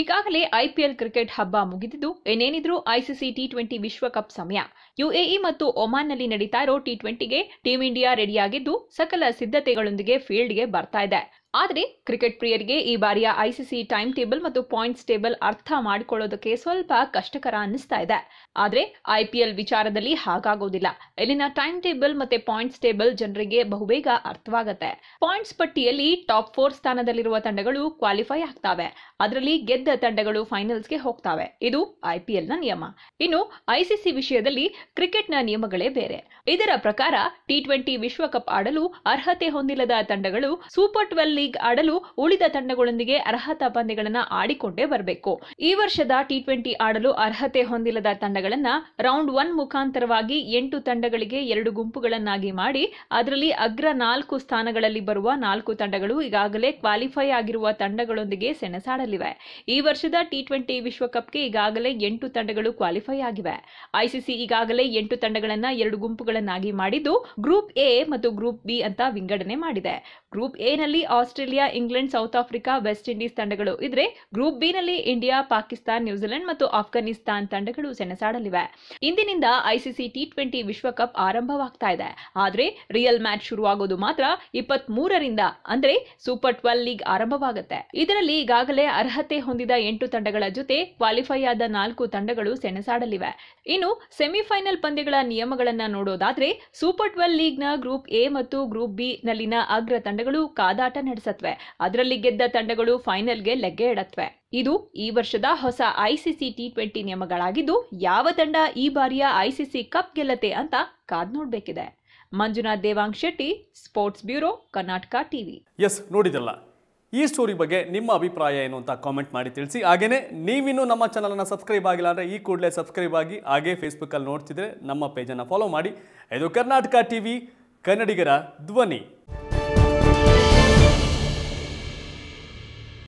ಈಗಾಗಲೇ IPL cricket ಹಬ್ಬ ಮುಗಿದಿದ್ದು ಇನ್ನೇನಿದ್ರೂ ಐಸಿಸಿ ಟಿ ಟ್ವೆಂಟಿ ವಿಶ್ವಕಪ್ ಸಮಯ ಯುಎಇ ಮತ್ತು ಒಮಾನ್ನಲ್ಲಿ ನಡೀತಾ ಇರೋ ಟಿ ಟ್ವೆಂಟಿಗೆ ಟೀಂ ಇಂಡಿಯಾ ರೆಡಿಯಾಗಿದ್ದು ಸಕಲ ಸಿದ್ಧತೆಗಳೊಂದಿಗೆ ಫೀಲ್ಡ್ಗೆ ಬರ್ತಾ ಇದೆ ಆದರೆ ಕ್ರಿಕೆಟ್ ಪ್ರಿಯರಿಗೆ ಈ ಬಾರಿಯ ಐಸಿಸಿ ಟೈಮ್ ಟೇಬಲ್ ಮತ್ತು ಪಾಯಿಂಟ್ಸ್ ಟೇಬಲ್ ಅರ್ಥ ಮಾಡಿಕೊಳ್ಳೋದಕ್ಕೆ ಸ್ವಲ್ಪ ಕಷ್ಟಕರ ಅನ್ನಿಸ್ತಾ ಇದೆ ಆದರೆ ಐಪಿಎಲ್ ವಿಚಾರದಲ್ಲಿ ಹಾಗಾಗೋದಿಲ್ಲ ಇಲ್ಲಿನ ಟೈಮ್ ಟೇಬಲ್ ಮತ್ತೆ ಪಾಯಿಂಟ್ಸ್ ಟೇಬಲ್ ಜನರಿಗೆ ಬಹುಬೇಗ ಅರ್ಥವಾಗುತ್ತೆ ಪಾಯಿಂಟ್ಸ್ ಪಟ್ಟಿಯಲ್ಲಿ ಟಾಪ್ ಫೋರ್ ಸ್ಥಾನದಲ್ಲಿರುವ ತಂಡಗಳು ಕ್ವಾಲಿಫೈ ಆಗ್ತವೆ ಅದರಲ್ಲಿ ಗೆದ್ದ ತಂಡಗಳು ಫೈನಲ್ಸ್ಗೆ ಹೋಗ್ತವೆ ಇದು ನ ನಿಯಮ ಇನ್ನು ಐಸಿಸಿ ವಿಷಯದಲ್ಲಿ ಕ್ರಿಕೆಟ್ನ ನಿಯಮಗಳೇ ಬೇರೆ ಇದರ ಪ್ರಕಾರ ಟಿ ಟ್ವೆಂಟಿ ವಿಶ್ವಕಪ್ ಆಡಲು ಅರ್ಹತೆ ಹೊಂದಿಲ್ಲದ ತಂಡಗಳು ಸೂಪರ್ ಟ್ವೆಲ್ ಲೀಗ್ ಆಡಲು ಉಳಿದ ತಂಡಗಳೊಂದಿಗೆ ಅರ್ಹತಾ ಪಂದ್ಯಗಳನ್ನು ಆಡಿಕೊಂಡೇ ಬರಬೇಕು ಈ ವರ್ಷದ ಟಿ ಟ್ವೆಂಟಿ ಆಡಲು ಅರ್ಹತೆ ಹೊಂದಿಲ್ಲದ ತಂಡಗಳನ್ನ ರೌಂಡ್ ಒನ್ ಮುಖಾಂತರವಾಗಿ ಎಂಟು ತಂಡಗಳಿಗೆ ಎರಡು ಗುಂಪುಗಳನ್ನಾಗಿ ಮಾಡಿ ಅದರಲ್ಲಿ ಅಗ್ರ ನಾಲ್ಕು ಸ್ಥಾನಗಳಲ್ಲಿ ಬರುವ ನಾಲ್ಕು ತಂಡಗಳು ಈಗಾಗಲೇ ಕ್ವಾಲಿಫೈ ಆಗಿರುವ ತಂಡಗಳೊಂದಿಗೆ ಸೆಣಸಾಡಲಿವೆ ಈ ವರ್ಷದ ಟಿ ಟ್ವೆಂಟಿ ವಿಶ್ವಕಪ್ಗೆ ಈಗಾಗಲೇ ಎಂಟು ತಂಡಗಳು ಕ್ವಾಲಿಫೈ ಆಗಿವೆ ಐಸಿಸಿ ಈಗಾಗಲೇ ಎಂಟು ತಂಡಗಳನ್ನು ಎರಡು ಗುಂಪುಗಳನ್ನಾಗಿ ಮಾಡಿದ್ದು ಗ್ರೂಪ್ ಎ ಮತ್ತು ಗ್ರೂಪ್ ಬಿ ಅಂತ ವಿಂಗಡಣೆ ಮಾಡಿದೆ ಗ್ರೂಪ್ ನಲ್ಲಿ Australia Australia England South Africa West Indies ತಂಡಗಳು ಇದ್ರೆ ಗ್ರೂಪ್ ಬಿ ನಲ್ಲಿ ಇಂಡಿಯಾ ಪಾಕಿಸ್ತಾನ್ ನ್ಯೂಜಿಲೆಂಡ್ ಮತ್ತು ಆಫ್ಘಾನಿಸ್ತಾನ್ ತಂಡಗಳು ಸೆಣಸಾಡಲಿವೆ ಇಂದಿನಿಂದ ಐಸಿಸಿ ಟಿ ಟ್ವೆಂಟಿ ವಿಶ್ವಕಪ್ ಆರಂಭವಾಗ್ತಾ ಇದೆ ಆದರೆ ರಿಯಲ್ ಮ್ಯಾಚ್ ಶುರುವಾಗೋದು ಮಾತ್ರ ಇಪ್ಪತ್ಮೂರರಿಂದ ಮೂರರಿಂದ ಅಂದ್ರೆ ಸೂಪರ್ ಟ್ವೆಲ್ ಲೀಗ್ ಆರಂಭವಾಗುತ್ತೆ ಇದರಲ್ಲಿ ಈಗಾಗಲೇ ಅರ್ಹತೆ ಹೊಂದಿದ ಎಂಟು ತಂಡಗಳ ಜೊತೆ ಕ್ವಾಲಿಫೈ ಆದ ನಾಲ್ಕು ತಂಡಗಳು ಸೆಣಸಾಡಲಿವೆ ಇನ್ನು ಸೆಮಿಫೈನಲ್ ಪಂದ್ಯಗಳ ನಿಯಮಗಳನ್ನ ನೋಡೋದಾದ್ರೆ ಸೂಪರ್ ಟ್ವೆಲ್ ಲೀಗ್ನ ಗ್ರೂಪ್ ಎ ಮತ್ತು ಗ್ರೂಪ್ ಬಿ ನಲ್ಲಿನ ಅಗ್ರ ತಂಡಗಳು ಕಾದಾಟ ನಡೆಸಿವೆ ಸಾಧಿಸತ್ವೆ ಅದರಲ್ಲಿ ಗೆದ್ದ ತಂಡಗಳು ಫೈನಲ್ಗೆ ಲಗ್ಗೆ ಇಡತ್ವೆ ಇದು ಈ ವರ್ಷದ ಹೊಸ ಐಸಿಸಿ ಟಿ ಟ್ವೆಂಟಿ ನಿಯಮಗಳಾಗಿದ್ದು ಯಾವ ತಂಡ ಈ ಬಾರಿಯ ಐಸಿಸಿ ಕಪ್ ಗೆಲ್ಲತೆ ಅಂತ ಕಾದ್ ನೋಡ್ಬೇಕಿದೆ Manjunath Devang Shetty sports bureau Karnataka TV ಎಸ್ ನೋಡಿದಲ್ಲ ಈ ಸ್ಟೋರಿ ಬಗ್ಗೆ ನಿಮ್ಮ ಅಭಿಪ್ರಾಯ ಏನು ಅಂತ ಕಾಮೆಂಟ್ ಮಾಡಿ ತಿಳಿಸಿ ಹಾಗೆಯೇ ನೀವಿನ್ನು ನಮ್ಮ ಚಾನಲನ್ನು ಸಬ್ಸ್ಕ್ರೈಬ್ ಆಗಿಲ್ಲ ಅಂದರೆ ಈ ಕೂಡಲೇ ಸಬ್ಸ್ಕ್ರೈಬ್ ಆಗಿ ಹಾಗೇ ಫೇಸ್ಬುಕ್ಕಲ್ಲಿ ನೋಡ್ತಿದ್ರೆ ನಮ್ಮ ಪೇಜನ್ನು ಫಾಲೋ ಮಾಡಿ ಇದು ಕರ್ನಾಟಕ ಟಿವಿ ಕನ್ನಡಿಗರ ಧ್ವನಿ